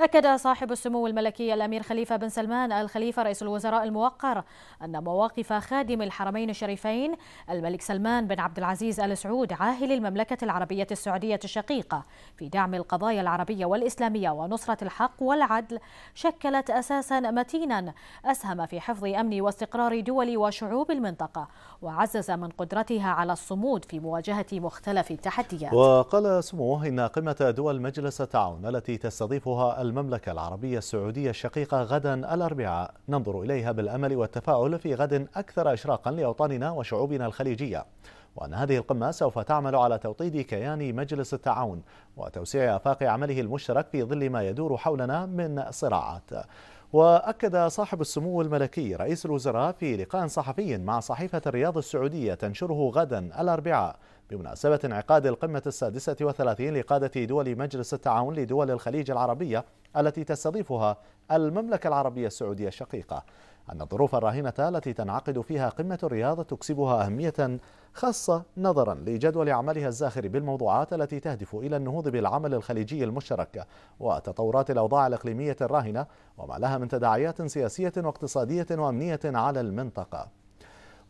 أكد صاحب السمو الملكي الأمير خليفة بن سلمان الخليفة رئيس الوزراء الموقر أن مواقف خادم الحرمين الشريفين الملك سلمان بن عبد العزيز آل سعود عاهل المملكة العربية السعودية الشقيقة في دعم القضايا العربية والإسلامية ونصرة الحق والعدل شكلت أساسا متينا أسهم في حفظ أمن واستقرار دول وشعوب المنطقة وعزز من قدرتها على الصمود في مواجهة مختلف التحديات وقال سموه إن قمة دول مجلس التعاون التي تستضيفها المملكة العربية السعودية الشقيقة غدا الأربعاء ننظر إليها بالأمل والتفاؤل في غد أكثر إشراقا لأوطاننا وشعوبنا الخليجية وأن هذه القمة سوف تعمل على توطيد كيان مجلس التعاون وتوسيع آفاق عمله المشترك في ظل ما يدور حولنا من صراعات وأكد صاحب السمو الملكي رئيس الوزراء في لقاء صحفي مع صحيفة الرياض السعودية تنشره غدا الأربعاء بمناسبة انعقاد القمة السادسة وثلاثين لقادة دول مجلس التعاون لدول الخليج العربية التي تستضيفها المملكة العربية السعودية الشقيقة أن الظروف الراهنة التي تنعقد فيها قمة الرياض تكسبها أهمية خاصة نظرا لجدول عملها الزاخر بالموضوعات التي تهدف إلى النهوض بالعمل الخليجي المشترك وتطورات الأوضاع الإقليمية الراهنة وما لها من تداعيات سياسية واقتصادية وأمنية على المنطقة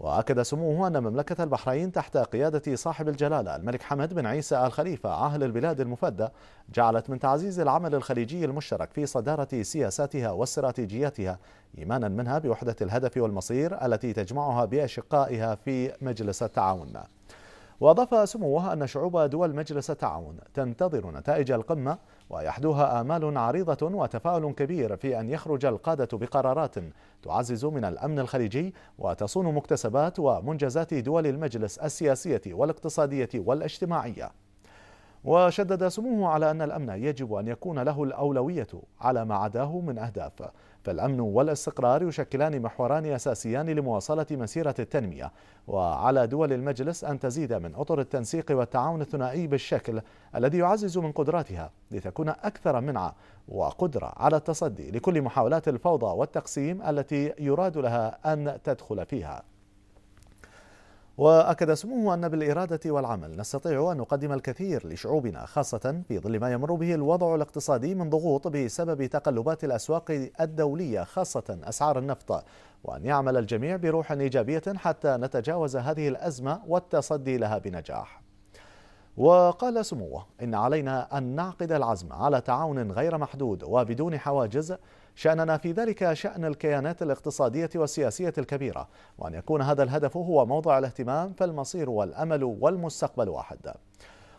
وأكد سموه أن مملكة البحرين تحت قيادة صاحب الجلالة الملك حمد بن عيسى آل خليفة أهل البلاد المفدى جعلت من تعزيز العمل الخليجي المشترك في صدارة سياساتها واستراتيجياتها إيمانا منها بوحدة الهدف والمصير التي تجمعها بأشقائها في مجلس التعاون وأضاف سموه أن شعوب دول مجلس التعاون تنتظر نتائج القمة ويحدوها آمال عريضة وتفاؤل كبير في أن يخرج القادة بقرارات تعزز من الأمن الخليجي وتصون مكتسبات ومنجزات دول المجلس السياسية والاقتصادية والاجتماعية وشدد سموه على أن الأمن يجب أن يكون له الأولوية على ما عداه من أهداف فالأمن والاستقرار يشكلان محوران أساسيان لمواصلة مسيرة التنمية وعلى دول المجلس أن تزيد من أطر التنسيق والتعاون الثنائي بالشكل الذي يعزز من قدراتها لتكون أكثر منعة وقدرة على التصدي لكل محاولات الفوضى والتقسيم التي يراد لها أن تدخل فيها وأكد سموه أن بالإرادة والعمل نستطيع أن نقدم الكثير لشعوبنا خاصة في ظل ما يمر به الوضع الاقتصادي من ضغوط بسبب تقلبات الأسواق الدولية خاصة أسعار النفط وأن يعمل الجميع بروح إيجابية حتى نتجاوز هذه الأزمة والتصدي لها بنجاح وقال سموه إن علينا أن نعقد العزم على تعاون غير محدود وبدون حواجز شأننا في ذلك شأن الكيانات الاقتصادية والسياسية الكبيرة وأن يكون هذا الهدف هو موضع الاهتمام فالمصير والأمل والمستقبل واحد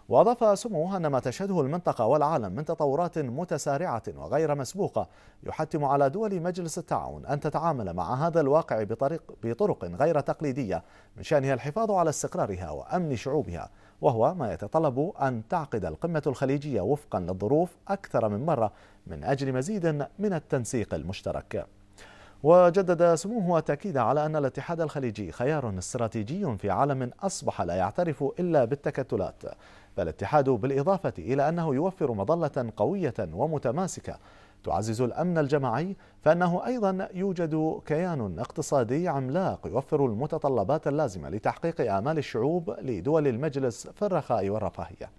وأضاف سموه أن ما تشهده المنطقة والعالم من تطورات متسارعة وغير مسبوقة يحتم على دول مجلس التعاون أن تتعامل مع هذا الواقع بطريق بطرق غير تقليدية من شأنها الحفاظ على استقرارها وأمن شعوبها وهو ما يتطلب أن تعقد القمة الخليجية وفقا للظروف أكثر من مرة من أجل مزيد من التنسيق المشترك وجدد سموه تأكيد على أن الاتحاد الخليجي خيار استراتيجي في عالم أصبح لا يعترف إلا بالتكتلات فالاتحاد بالإضافة إلى أنه يوفر مظلة قوية ومتماسكة تعزز الأمن الجماعي فأنه أيضا يوجد كيان اقتصادي عملاق يوفر المتطلبات اللازمة لتحقيق آمال الشعوب لدول المجلس في الرخاء والرفاهية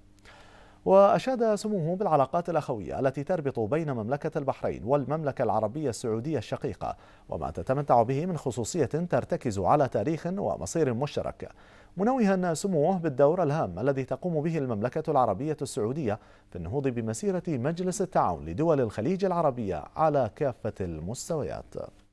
وأشاد سموه بالعلاقات الأخوية التي تربط بين مملكة البحرين والمملكة العربية السعودية الشقيقة وما تتمتع به من خصوصية ترتكز على تاريخ ومصير مشترك منوها سموه بالدور الهام الذي تقوم به المملكة العربية السعودية في النهوض بمسيرة مجلس التعاون لدول الخليج العربية على كافة المستويات